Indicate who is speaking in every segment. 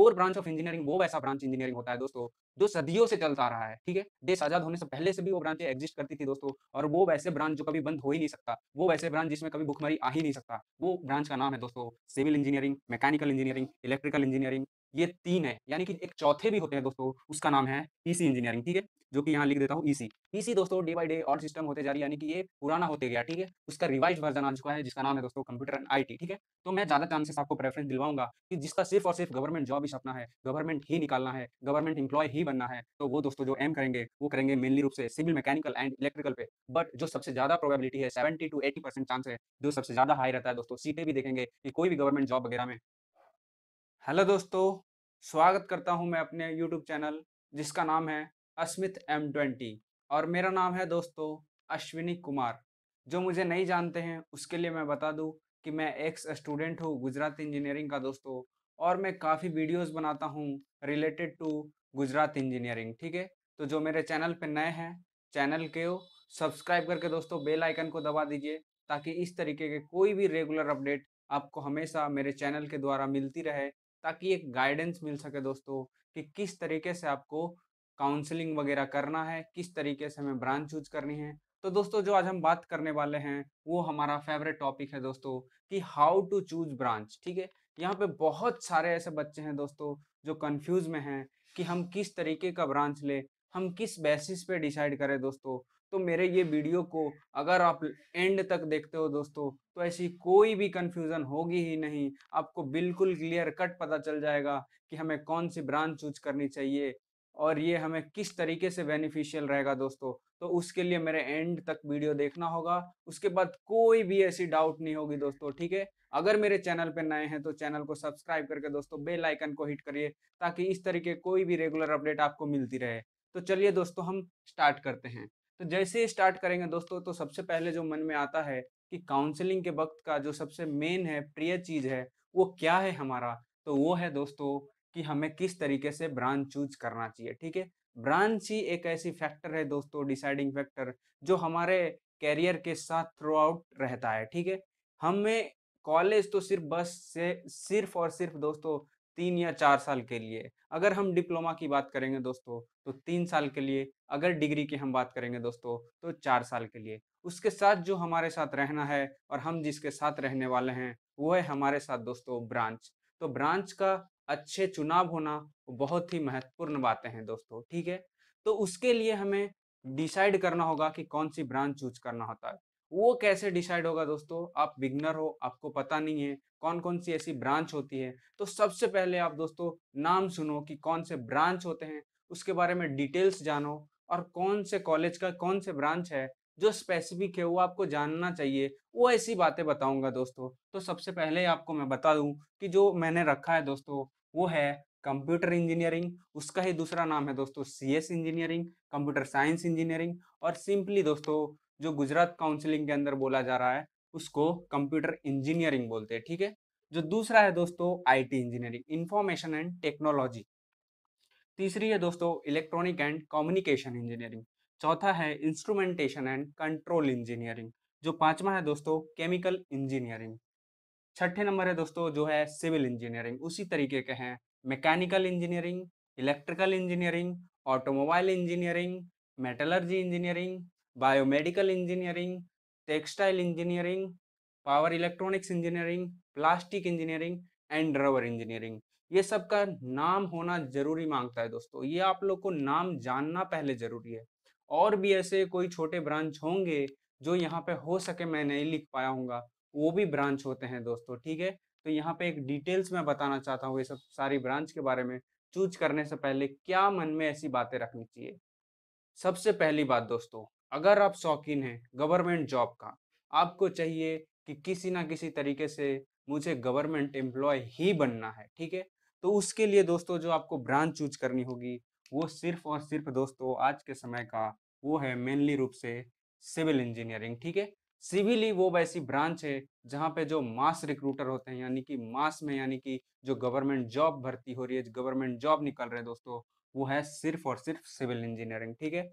Speaker 1: core branch of engineering वो वैसा branch engineering होता है दोस्तों जो सदियों से चलता रहा है ठीक है देश आजाद होने से पहले से भी वो ब्रांच एग्जिस्ट करती थी दोस्तों और वो वैसे ब्रांच जो कभी बंद हो ही नहीं सकता वो वैसे ब्रांच जिसमें कभी भुखमरी आ ही नहीं सकता वो ब्रांच का नाम है दोस्तों civil engineering mechanical engineering electrical engineering ये तीन है यानी कि एक चौथे भी होते हैं दोस्तों उसका नाम है ईसी इंजीनियरिंग ठीक है जो कि यहाँ लिख देता हूँ ईसी ईसी दोस्तों डे बाय डे और सिस्टम होते जा रही है यानी कि ये पुराना होते गया ठीक है उसका रिवाइज वर्जन आ चुका है जिसका नाम है दोस्तों कंप्यूटर एंड आई ठीक है तो मैं ज्यादा चांसेस आपको प्रेफरेंस दिलवाऊंगा कि जिसका सिर्फ और सिर्फ गवर्नमेंट जॉब ही सपना है गवर्नमेंट ही निकालना है गवर्नमेंट इंप्लॉय ही बनना है तो वो दोस्तों जो एम करेंगे वो करेंगे मेनली रूप से सिविल मैकेनिकल एंड इलेक्ट्रिकल पे बट जो सबसे ज्यादा प्रोबेबिलिटी है seventy to eighty percent chance है जो सबसे ज्यादा हाई रहता है दोस्तों सीटें भी देखेंगे कि कोई भी गवर्नमेंट जॉब वगैरह में हेलो दोस्तों स्वागत करता हूं मैं अपने यूट्यूब चैनल जिसका नाम है अस्मित एम ट्वेंटी और मेरा नाम है दोस्तों अश्विनी कुमार जो मुझे नहीं जानते हैं उसके लिए मैं बता दूं कि मैं एक्स स्टूडेंट हूं गुजरात इंजीनियरिंग का दोस्तों और मैं काफ़ी वीडियोस बनाता हूं रिलेटेड टू गुजरात इंजीनियरिंग ठीक है तो जो मेरे चैनल पर नए हैं चैनल के सब्सक्राइब करके दोस्तों बेल आइकन को दबा दीजिए ताकि इस तरीके के कोई भी रेगुलर अपडेट आपको हमेशा मेरे चैनल के द्वारा मिलती रहे ताकि एक गाइडेंस मिल सके दोस्तों कि किस तरीके से आपको काउंसलिंग वगैरह करना है किस तरीके से हमें ब्रांच चूज करनी है तो दोस्तों जो आज हम बात करने वाले हैं वो हमारा फेवरेट टॉपिक है दोस्तों कि हाउ टू चूज ब्रांच ठीक है यहाँ पे बहुत सारे ऐसे बच्चे हैं दोस्तों जो कंफ्यूज में हैं कि हम किस तरीके का ब्रांच ले हम किस बेसिस पे डिसाइड करें दोस्तों तो मेरे ये वीडियो को अगर आप एंड तक देखते हो दोस्तों तो ऐसी कोई भी कन्फ्यूज़न होगी ही नहीं आपको बिल्कुल क्लियर कट पता चल जाएगा कि हमें कौन सी ब्रांच चूज करनी चाहिए और ये हमें किस तरीके से बेनिफिशियल रहेगा दोस्तों तो उसके लिए मेरे एंड तक वीडियो देखना होगा उसके बाद कोई भी ऐसी डाउट नहीं होगी दोस्तों ठीक है अगर मेरे चैनल पर नए हैं तो चैनल को सब्सक्राइब करके दोस्तों बेल आइकन को हिट करिए ताकि इस तरीके कोई भी रेगुलर अपडेट आपको मिलती रहे तो चलिए दोस्तों हम स्टार्ट करते हैं तो जैसे ही स्टार्ट करेंगे दोस्तों तो सबसे पहले जो मन में आता है कि काउंसलिंग के वक्त का जो सबसे मेन है प्रिय चीज है वो क्या है हमारा तो वो है दोस्तों कि हमें किस तरीके से ब्रांच चूज करना चाहिए ठीक है ब्रांच ही एक ऐसी फैक्टर है दोस्तों डिसाइडिंग फैक्टर जो हमारे कैरियर के साथ थ्रू आउट रहता है ठीक है हमें कॉलेज तो सिर्फ बस से सिर्फ और सिर्फ दोस्तों तीन या चार साल के लिए अगर हम डिप्लोमा की बात करेंगे दोस्तों तो तीन साल के लिए अगर डिग्री की हम बात करेंगे दोस्तों तो चार साल के लिए उसके साथ जो हमारे साथ रहना है और हम जिसके साथ रहने वाले हैं वो है हमारे साथ दोस्तों ब्रांच तो ब्रांच का अच्छे चुनाव होना बहुत ही महत्वपूर्ण बातें हैं दोस्तों ठीक है तो उसके लिए हमें डिसाइड करना होगा कि कौन सी ब्रांच चूज करना होता है वो कैसे डिसाइड होगा दोस्तों आप बिगनर हो आपको पता नहीं है कौन कौन सी ऐसी ब्रांच होती है तो सबसे पहले आप दोस्तों नाम सुनो कि कौन से ब्रांच होते हैं उसके बारे में डिटेल्स जानो और कौन से कॉलेज का कौन से ब्रांच है जो स्पेसिफिक है वो आपको जानना चाहिए वो ऐसी बातें बताऊंगा दोस्तों तो सबसे पहले आपको मैं बता दूं कि जो मैंने रखा है दोस्तों वो है कंप्यूटर इंजीनियरिंग उसका ही दूसरा नाम है दोस्तों C S engineering computer science engineering और सिंपली दोस्तों जो गुजरात काउंसिलिंग के अंदर बोला जा रहा है उसको कंप्यूटर इंजीनियरिंग बोलते हैं ठीक है जो दूसरा है दोस्तों IT engineering information and technology तीसरी है दोस्तों इलेक्ट्रॉनिक एंड कम्युनिकेशन इंजीनियरिंग चौथा है इंस्ट्रूमेंटेशन एंड कंट्रोल इंजीनियरिंग जो पांचवा है दोस्तों केमिकल इंजीनियरिंग छठे नंबर है दोस्तों जो है सिविल इंजीनियरिंग उसी तरीके के हैं mechanical engineering electrical engineering automobile engineering metallurgy engineering biomedical engineering textile engineering power electronics engineering plastic engineering and rubber engineering ये सब का नाम होना जरूरी मांगता है दोस्तों ये आप लोग को नाम जानना पहले जरूरी है और भी ऐसे कोई छोटे ब्रांच होंगे जो यहाँ पे हो सके मैं नहीं लिख पाया हूँ वो भी ब्रांच होते हैं दोस्तों ठीक है तो यहाँ पे एक डिटेल्स में बताना चाहता हूँ ये सब सारी ब्रांच के बारे में चूज करने से पहले क्या मन में ऐसी बातें रखनी चाहिए सबसे पहली बात दोस्तों अगर आप शौकीन हैं गवर्नमेंट जॉब का आपको चाहिए कि किसी ना किसी तरीके से मुझे गवर्नमेंट एम्प्लॉय ही बनना है ठीक है तो उसके लिए दोस्तों जो आपको ब्रांच चूज करनी होगी वो सिर्फ और सिर्फ दोस्तों आज के समय का वो है मेनली रूप से सिविल इंजीनियरिंग ठीक है सिविल ही वो वैसी ब्रांच है जहाँ पे जो मास रिक्रूटर होते हैं यानी कि मास में यानी कि जो गवर्नमेंट जॉब भर्ती हो रही है गवर्नमेंट जॉब निकल रहे हैं दोस्तों वो है सिर्फ और सिर्फ सिविल इंजीनियरिंग ठीक है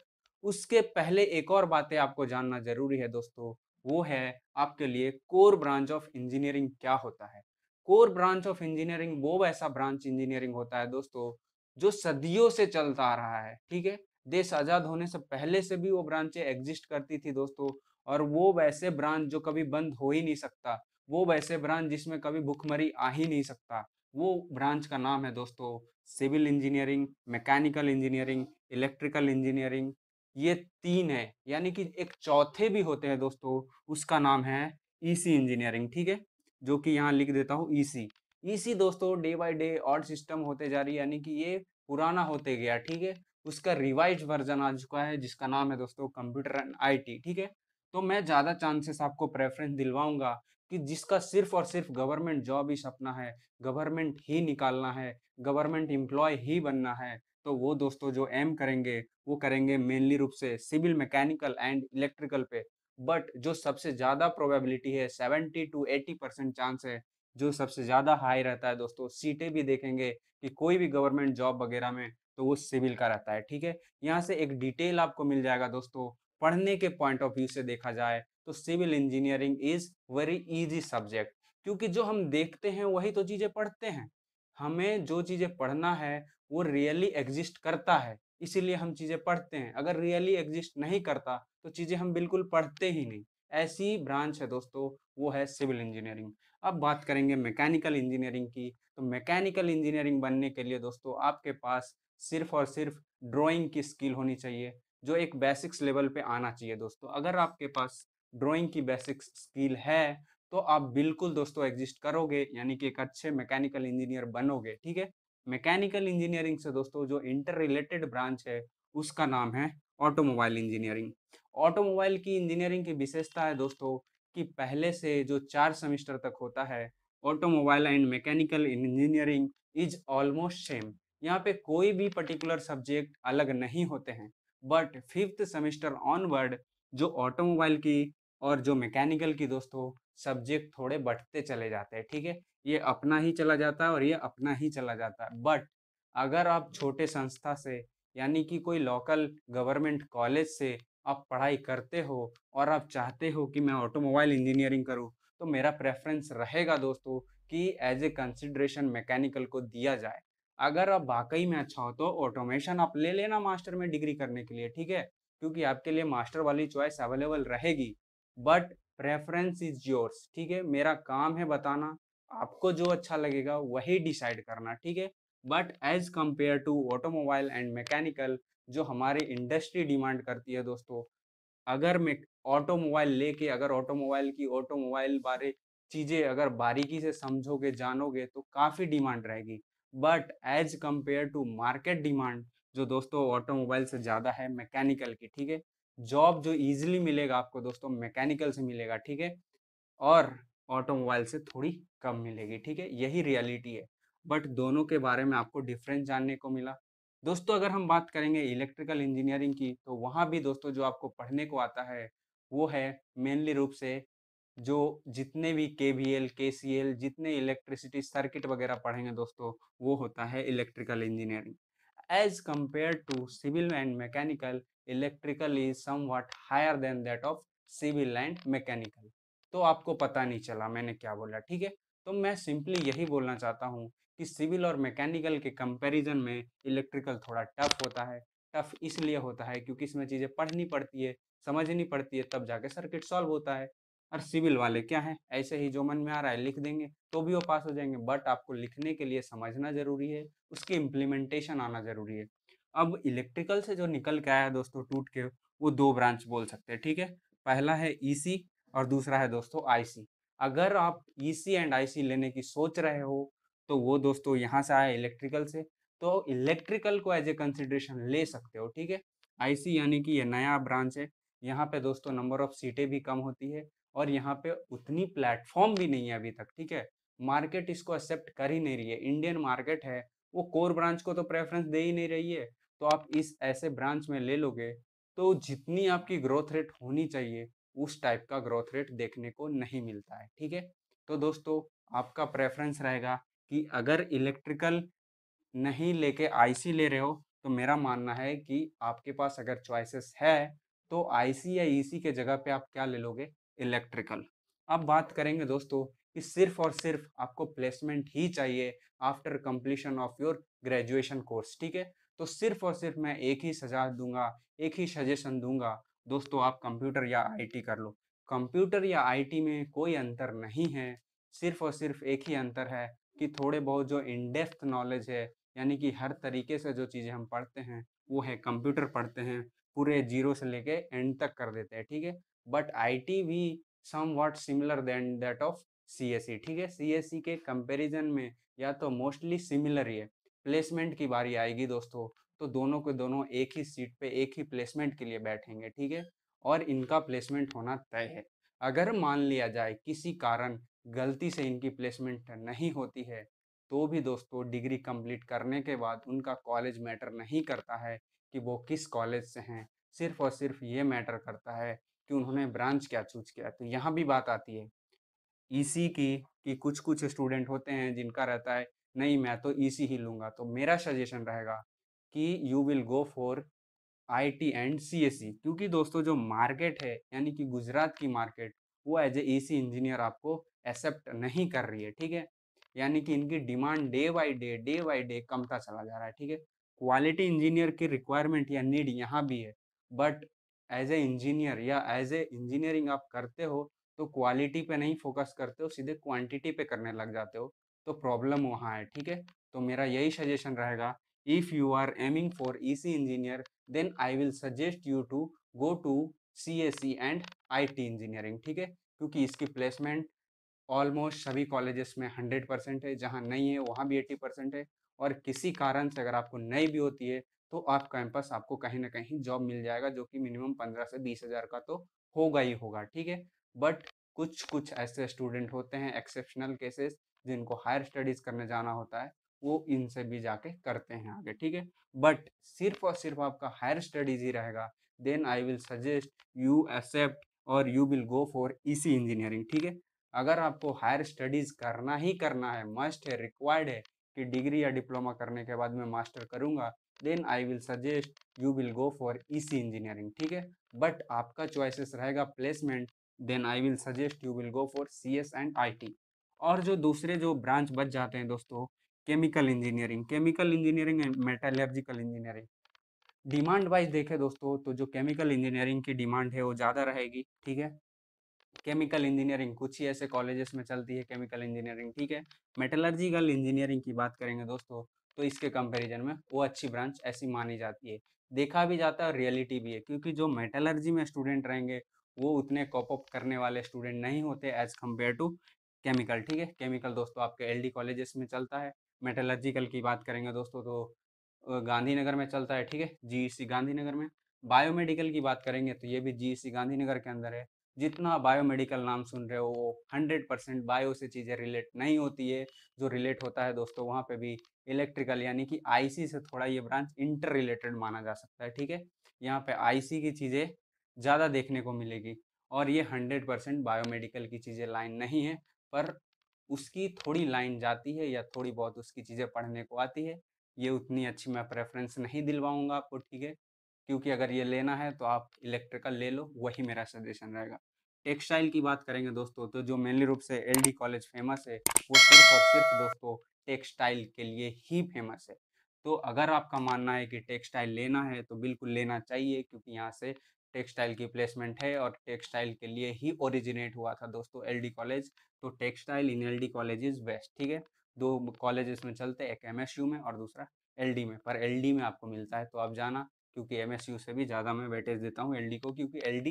Speaker 1: उसके पहले एक और बातें आपको जानना जरूरी है दोस्तों वो है आपके लिए कोर ब्रांच ऑफ इंजीनियरिंग क्या होता है कोर ब्रांच ऑफ इंजीनियरिंग वो वैसा ब्रांच इंजीनियरिंग होता है दोस्तों जो सदियों से चलता आ रहा है ठीक है देश आजाद होने से पहले से भी वो ब्रांचें एग्जिस्ट करती थी दोस्तों और वो वैसे ब्रांच जो कभी बंद हो ही नहीं सकता वो वैसे ब्रांच जिसमें कभी भुखमरी आ ही नहीं सकता वो ब्रांच का नाम है दोस्तों civil engineering mechanical engineering electrical engineering ये तीन है यानी कि एक चौथे भी होते हैं दोस्तों उसका नाम है ईसी e इंजीनियरिंग ठीक है जो कि यहाँ लिख देता हूँ ईसी e ईसी e दोस्तों डे बाय डे और सिस्टम होते जा रही है यानी कि ये पुराना होते गया ठीक है उसका रिवाइज वर्जन आ चुका है जिसका नाम है दोस्तों कंप्यूटर एंड आईटी ठीक है तो मैं ज़्यादा चांसेस आपको प्रेफरेंस दिलवाऊंगा कि जिसका सिर्फ और सिर्फ गवर्नमेंट जॉब ही सपना है गवर्नमेंट ही निकालना है गवर्नमेंट एम्प्लॉय ही बनना है तो वो दोस्तों जो एम करेंगे वो करेंगे मेनली रूप से सिविल मैकेनिकल एंड इलेक्ट्रिकल पे बट जो सबसे ज़्यादा प्रोबेबिलिटी है seventy to eighty percent chance है जो सबसे ज़्यादा हाई रहता है दोस्तों सीटें भी देखेंगे कि कोई भी गवर्नमेंट जॉब वगैरह में तो वो सिविल का रहता है ठीक है यहाँ से एक डिटेल आपको मिल जाएगा दोस्तों पढ़ने के पॉइंट ऑफ व्यू से देखा जाए तो civil engineering is very easy subject क्योंकि जो हम देखते हैं वही तो चीज़ें पढ़ते हैं हमें जो चीज़ें पढ़ना है वो रियली एग्जिस्ट करता है इसीलिए हम चीज़ें पढ़ते हैं अगर रियली एग्जिस्ट नहीं करता तो चीज़ें हम बिल्कुल पढ़ते ही नहीं ऐसी ब्रांच है दोस्तों वो है सिविल इंजीनियरिंग अब बात करेंगे मैकेनिकल इंजीनियरिंग की तो मैकेनिकल इंजीनियरिंग बनने के लिए दोस्तों आपके पास सिर्फ और सिर्फ ड्राइंग की स्किल होनी चाहिए जो एक बेसिक्स लेवल पे आना चाहिए दोस्तों अगर आपके पास ड्राइंग की बेसिक्स स्किल है तो आप बिल्कुल दोस्तों एग्जिस्ट करोगे यानी कि एक अच्छे मैकेनिकल इंजीनियर बनोगे ठीक है मैकेनिकल इंजीनियरिंग से दोस्तों जो इंटर रिलेटेड ब्रांच है उसका नाम है ऑटोमोबाइल इंजीनियरिंग ऑटोमोबाइल की इंजीनियरिंग की विशेषता है दोस्तों कि पहले से जो चार सेमिस्टर तक होता है automobile and mechanical engineering is almost same यहाँ पे कोई भी पर्टिकुलर सब्जेक्ट अलग नहीं होते हैं बट फिफ्थ सेमेस्टर ऑनवर्ड जो ऑटोमोबाइल की और जो मैकेनिकल की दोस्तों सब्जेक्ट थोड़े बटते चले जाते हैं ठीक है ये अपना ही चला जाता है और ये अपना ही चला जाता है बट अगर आप छोटे संस्था से यानी कि कोई लोकल गवर्नमेंट कॉलेज से आप पढ़ाई करते हो और आप चाहते हो कि मैं ऑटोमोबाइल इंजीनियरिंग करूँ तो मेरा प्रेफरेंस रहेगा दोस्तों कि एज ए कंसिड्रेशन मैकेनिकल को दिया जाए अगर आप वाकई में अच्छा हो तो ऑटोमेशन आप ले लेना मास्टर में डिग्री करने के लिए ठीक है क्योंकि आपके लिए मास्टर वाली चॉइस अवेलेबल रहेगी बट प्रेफरेंस इज योर्स ठीक है मेरा काम है बताना आपको जो अच्छा लगेगा वही डिसाइड करना ठीक है but as compare to automobile and mechanical जो हमारे इंडस्ट्री डिमांड करती है दोस्तों अगर मैं ऑटोमोबाइल लेके अगर ऑटोमोबाइल की ऑटोमोबाइल बारे चीज़ें अगर बारीकी से समझोगे जानोगे तो काफ़ी डिमांड रहेगी but as compare to market demand जो दोस्तों ऑटोमोबाइल से ज़्यादा है मैकेनिकल की ठीक है जॉब जो इजीली मिलेगा आपको दोस्तों मैकेनिकल से मिलेगा ठीक है और ऑटोमोबाइल से थोड़ी कम मिलेगी ठीक है यही रियलिटी है बट दोनों के बारे में आपको डिफरेंस जानने को मिला दोस्तों अगर हम बात करेंगे इलेक्ट्रिकल इंजीनियरिंग की तो वहाँ भी दोस्तों जो आपको पढ़ने को आता है वो है मेनली रूप से जो जितने भी के V L K C L जितने इलेक्ट्रिसिटी सर्किट वगैरह पढ़ेंगे दोस्तों वो होता है electrical engineering as compared to civil and mechanical electrical is somewhat higher than that of civil and mechanical तो आपको पता नहीं चला मैंने क्या बोला ठीक है तो मैं सिंपली यही बोलना चाहता हूँ कि सिविल और मैकेनिकल के कंपैरिजन में इलेक्ट्रिकल थोड़ा टफ होता है टफ इसलिए होता है क्योंकि इसमें चीज़ें पढ़नी पड़ती है समझनी पड़ती है तब जाके सर्किट सॉल्व होता है और सिविल वाले क्या है ऐसे ही जो मन में आ रहा है लिख देंगे तो भी वो पास हो जाएंगे बट आपको लिखने के लिए समझना जरूरी है उसकी इम्प्लीमेंटेशन आना जरूरी है अब इलेक्ट्रिकल से जो निकल के आया है दोस्तों टूट के वो दो ब्रांच बोल सकते हैं ठीक है पहला है ई e और दूसरा है दोस्तों आई अगर आप ई एंड आई लेने की सोच रहे हो तो वो दोस्तों यहाँ से आया इलेक्ट्रिकल से तो इलेक्ट्रिकल को एज ए कंसिडरेशन ले सकते हो ठीक है आईसी यानी कि ये नया ब्रांच है यहाँ पे दोस्तों नंबर ऑफ सीटें भी कम होती है और यहाँ पे उतनी प्लेटफॉर्म भी नहीं है अभी तक ठीक है मार्केट इसको एक्सेप्ट कर ही नहीं रही है इंडियन मार्केट है वो कोर ब्रांच को तो प्रेफरेंस दे ही नहीं रही है तो आप इस ऐसे ब्रांच में ले लोगे तो जितनी आपकी ग्रोथ रेट होनी चाहिए उस टाइप का ग्रोथ रेट देखने को नहीं मिलता है ठीक है तो दोस्तों आपका प्रेफरेंस रहेगा कि अगर इलेक्ट्रिकल नहीं लेके आईसी ले रहे हो तो मेरा मानना है कि आपके पास अगर चॉइसेस है तो आईसी या ईसी के जगह पे आप क्या ले लोगे इलेक्ट्रिकल अब बात करेंगे दोस्तों कि सिर्फ और सिर्फ आपको प्लेसमेंट ही चाहिए after completion of your graduation course ठीक है तो सिर्फ और सिर्फ मैं एक ही सजा दूंगा एक ही सजेशन दूंगा दोस्तों आप कंप्यूटर या आईटी कर लो कंप्यूटर या आईटी में कोई अंतर नहीं है सिर्फ और सिर्फ एक ही अंतर है कि थोड़े बहुत जो इनडेप्थ नॉलेज है यानी कि हर तरीके से जो चीज़ें हम पढ़ते हैं वो है कंप्यूटर पढ़ते हैं पूरे जीरो से लेके एंड तक कर देते हैं ठीक है but I T we somewhat similar than that of C S C ठीक है सी एस सी के कंपेरिजन में या तो मोस्टली सिमिलर ही है प्लेसमेंट की बारी आएगी दोस्तों तो दोनों के दोनों एक ही सीट पे एक ही प्लेसमेंट के लिए बैठेंगे ठीक है और इनका प्लेसमेंट होना तय है अगर मान लिया जाए किसी कारण गलती से इनकी प्लेसमेंट नहीं होती है तो भी दोस्तों डिग्री कंप्लीट करने के बाद उनका कॉलेज मैटर नहीं करता है कि वो किस कॉलेज से हैं सिर्फ और सिर्फ ये मैटर करता है कि उन्होंने ब्रांच क्या चूज किया तो यहाँ भी बात आती है ईसी e की कि कुछ कुछ स्टूडेंट होते हैं जिनका रहता है नहीं मैं तो ईसी e ही लूंगा तो मेरा सजेशन रहेगा कि you will go for I T and C S C क्योंकि दोस्तों जो मार्केट है यानी कि गुजरात की मार्केट वो as a E e C engineer आपको एक्सेप्ट नहीं कर रही है ठीक है यानी कि इनकी demand day by day day by day कमता चला जा रहा है ठीक है क्वालिटी इंजीनियर की रिक्वायरमेंट या नीड यहाँ भी है बट एज ए इंजीनियर या एज ए इंजीनियरिंग आप करते हो तो क्वालिटी पे नहीं फोकस करते हो सीधे क्वांटिटी पे करने लग जाते हो तो प्रॉब्लम वहाँ है ठीक है तो मेरा यही सजेशन रहेगा if you are aiming for E C engineer then I will suggest you to go to C S C and I T engineering ठीक है क्योंकि इसकी प्लेसमेंट ऑलमोस्ट सभी कॉलेजेस में हंड्रेड परसेंट है जहाँ नहीं है वहाँ भी एट्टी परसेंट है और किसी कारण से अगर आपको नहीं भी होती है तो आप कैंपस आपको कहीं ना कहीं जॉब मिल जाएगा जो कि मिनिमम पंद्रह से बीस हजार का तो होगा ही होगा ठीक है बट कुछ कुछ ऐसे स्टूडेंट होते हैं एक्सेप्शनल केसेस जिनको हायर स्टडीज करने जाना होता है वो इनसे भी जाके करते हैं आगे ठीक है बट सिर्फ और सिर्फ आपका हायर स्टडीज ही रहेगा then I will suggest you accept और you will go for E C engineering ठीक है अगर आपको हायर स्टडीज करना ही करना है मस्ट है रिक्वायर्ड है कि डिग्री या डिप्लोमा करने के बाद मैं मास्टर करूँगा then I will suggest you will go for C engineering ठीक है बट आपका चॉइसेस रहेगा placement then I will suggest you will go for C S and I T और जो दूसरे जो ब्रांच बच जाते हैं दोस्तों chemical engineering chemical engineering and metallurgical engineering demand wise देखें दोस्तों तो जो केमिकल इंजीनियरिंग की डिमांड है वो ज़्यादा रहेगी ठीक है केमिकल इंजीनियरिंग कुछ ही ऐसे कॉलेजेस में चलती है केमिकल इंजीनियरिंग ठीक है मेटलर्जिकल इंजीनियरिंग की बात करेंगे दोस्तों तो इसके कंपैरिजन में वो अच्छी ब्रांच ऐसी मानी जाती है देखा भी जाता है और रियलिटी भी है क्योंकि जो मेटलर्जी में स्टूडेंट रहेंगे वो उतने कॉप अप करने वाले स्टूडेंट नहीं होते एज कम्पेयर टू केमिकल ठीक है केमिकल दोस्तों आपके डी कॉलेजेस में चलता है मेटलर्जिकल की बात करेंगे दोस्तों तो गांधीनगर में चलता है ठीक है जीईसी e गांधीनगर में बायोमेडिकल की बात करेंगे तो ये भी जीईसी e गांधीनगर के अंदर है जितना बायोमेडिकल नाम सुन रहे हो वो हंड्रेड परसेंट बायो से चीज़ें रिलेट नहीं होती है जो रिलेट होता है दोस्तों वहाँ पे भी इलेक्ट्रिकल यानी कि आईसी से थोड़ा ये ब्रांच इंटर रिलेटेड माना जा सकता है ठीक है यहाँ पे आईसी की चीज़ें ज़्यादा देखने को मिलेगी और ये हंड्रेड परसेंट बायोमेडिकल की चीज़ें लाइन नहीं है पर उसकी थोड़ी लाइन जाती है या थोड़ी बहुत उसकी चीज़ें पढ़ने को आती है ये उतनी अच्छी मैं प्रेफरेंस नहीं दिलवाऊँगा आपको ठीक है क्योंकि अगर ये लेना है तो आप इलेक्ट्रिकल ले लो वही मेरा सजेशन रहेगा टेक्सटाइल की बात करेंगे दोस्तों तो जो मेनली रूप से एलडी कॉलेज फेमस है वो सिर्फ और सिर्फ दोस्तों टेक्सटाइल के लिए ही फेमस है तो अगर आपका मानना है कि टेक्सटाइल लेना है तो बिल्कुल लेना चाहिए क्योंकि यहाँ से टेक्सटाइल की प्लेसमेंट है और टेक्सटाइल के लिए ही ओरिजिनेट हुआ था दोस्तों एलडी कॉलेज तो textile in L D college is best ठीक है दो कॉलेज में चलते हैं एक एमएसयू में और दूसरा एलडी में पर एलडी में आपको मिलता है तो आप जाना क्योंकि एमएसयू से भी ज़्यादा मैं वेटेज देता हूँ एल को क्योंकि एल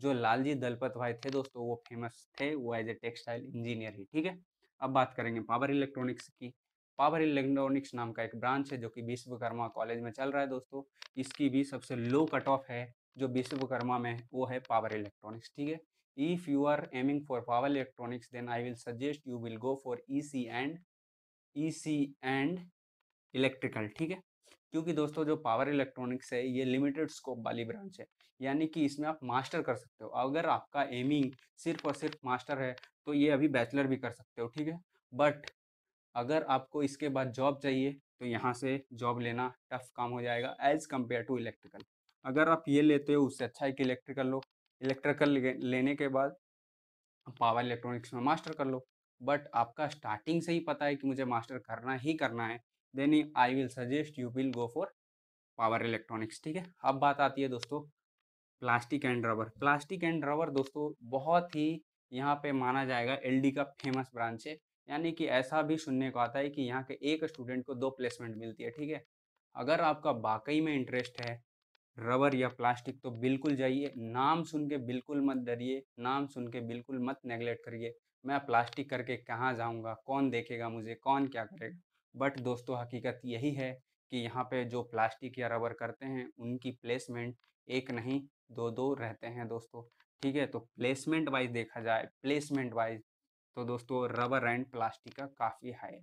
Speaker 1: जो लालजी दलपत भाई थे दोस्तों वो फेमस थे वो एज ए टेक्सटाइल इंजीनियर ही ठीक है अब बात करेंगे पावर इलेक्ट्रॉनिक्स की पावर इलेक्ट्रॉनिक्स नाम का एक ब्रांच है जो कि विश्वकर्मा कॉलेज में चल रहा है दोस्तों इसकी भी सबसे लो कट ऑफ है जो विश्वकर्मा में वो है पावर इलेक्ट्रॉनिक्स ठीक है if you are aiming for power electronics then I will suggest you will go for E C and E C and electrical ठीक है क्योंकि दोस्तों जो पावर इलेक्ट्रॉनिक्स है ये लिमिटेड स्कोप वाली ब्रांच है यानी कि इसमें आप मास्टर कर सकते हो अगर आपका एमिंग सिर्फ और सिर्फ मास्टर है तो ये अभी बैचलर भी कर सकते हो ठीक है बट अगर आपको इसके बाद जॉब चाहिए तो यहाँ से जॉब लेना टफ काम हो जाएगा एज कम्पेयर टू इलेक्ट्रिकल अगर आप ये लेते हो उससे अच्छा है कि इलेक्ट्रिकल लो इलेक्ट्रिकल लेने के बाद पावर इलेक्ट्रॉनिक्स में मास्टर कर लो बट आपका स्टार्टिंग से ही पता है कि मुझे मास्टर करना ही करना है then I will suggest you will go for power electronics ठीक है अब बात आती है दोस्तों plastic and rubber plastic and rubber दोस्तों बहुत ही यहाँ पे माना जाएगा एलडी का फेमस ब्रांच है यानी कि ऐसा भी सुनने को आता है कि यहाँ के एक स्टूडेंट को दो प्लेसमेंट मिलती है ठीक है अगर आपका वाकई में इंटरेस्ट है रबर या प्लास्टिक तो बिल्कुल जाइए नाम सुन के बिल्कुल मत डरिए नाम सुन के बिल्कुल मत नेगलेक्ट करिए मैं प्लास्टिक करके कहाँ जाऊँगा कौन देखेगा मुझे कौन क्या करेगा बट दोस्तों हकीकत यही है कि यहाँ पे जो प्लास्टिक या रबर करते हैं उनकी प्लेसमेंट एक नहीं दो दो रहते हैं दोस्तों ठीक है तो प्लेसमेंट वाइज देखा जाए प्लेसमेंट वाइज तो दोस्तों रबर एंड प्लास्टिक का काफ़ी है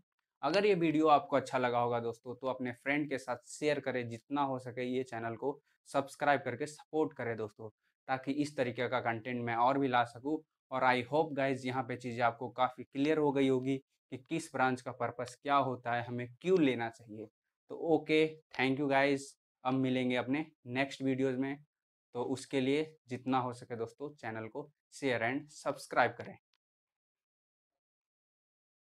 Speaker 1: अगर ये वीडियो आपको अच्छा लगा होगा दोस्तों तो अपने फ्रेंड के साथ शेयर करें जितना हो सके ये चैनल को सब्सक्राइब करके सपोर्ट करें दोस्तों ताकि इस तरीके का कंटेंट मैं और भी ला सकूं और आई होप गाइज यहाँ पे चीज़ें आपको काफ़ी क्लियर हो गई होगी कि किस ब्रांच का पर्पस क्या होता है हमें क्यों लेना चाहिए तो ओके थैंक यू गाइज अब मिलेंगे अपने नेक्स्ट वीडियोज में तो उसके लिए जितना हो सके दोस्तों चैनल को शेयर एंड सब्सक्राइब करें